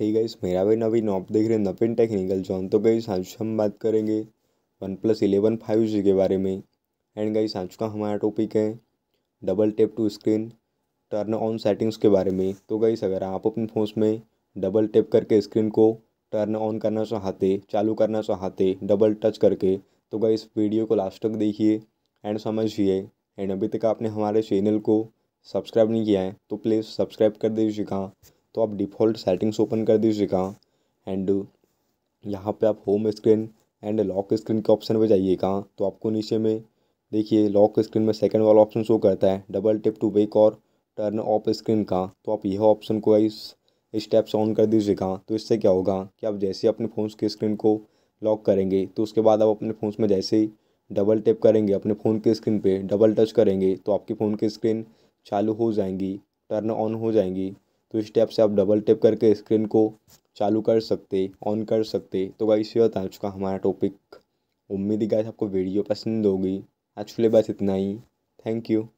hey guys मेरा भी नवीन आप देख रहे हैं नवीन टेक्निकल जॉन तो गई आज हम बात करेंगे OnePlus eleven five G के बारे में एंड गाइस आज का हमारा टॉपिक है double tap to screen turn on settings के बारे में तो गाइस अगर आप अपने फ़ोन में डबल टेप करके स्क्रीन को टर्न ऑन करना चाहते चालू करना चाहते डबल टच करके तो गई वीडियो को लास्ट तक देखिए एंड समझिए एंड अभी तक आपने हमारे चैनल को सब्सक्राइब नहीं किया है तो प्लीज़ सब्सक्राइब कर दीजिएगा तो आप डिफ़ॉल्ट सेटिंग्स ओपन कर दीजिएगा एंड यहाँ पे आप home screen and lock screen के ऑप्शन पे जाइएगा तो आपको नीचे में देखिए लॉक स्क्रीन में सेकंड वाला ऑप्शन शो करता है डबल टिप टू बेक और टर्न ऑफ स्क्रीन का तो आप यह ऑप्शन को इस स्टेप्स ऑन कर दीजिएगा तो इससे क्या होगा कि आप जैसे अपने फ़ोन की स्क्रीन को लॉक करेंगे तो उसके बाद आप अपने फ़ोन में जैसे ही डबल टिप करेंगे अपने फ़ोन के स्क्रीन पर डबल टच करेंगे तो आपके फ़ोन की स्क्रीन चालू हो जाएंगी टर्न ऑन हो जाएंगी तो इस टैप से आप डबल टैप करके स्क्रीन को चालू कर सकते ऑन कर सकते तो गाइस ये था आज का हमारा टॉपिक उम्मीद ही गाइस आपको वीडियो पसंद होगी आज के लिए बस इतना ही थैंक यू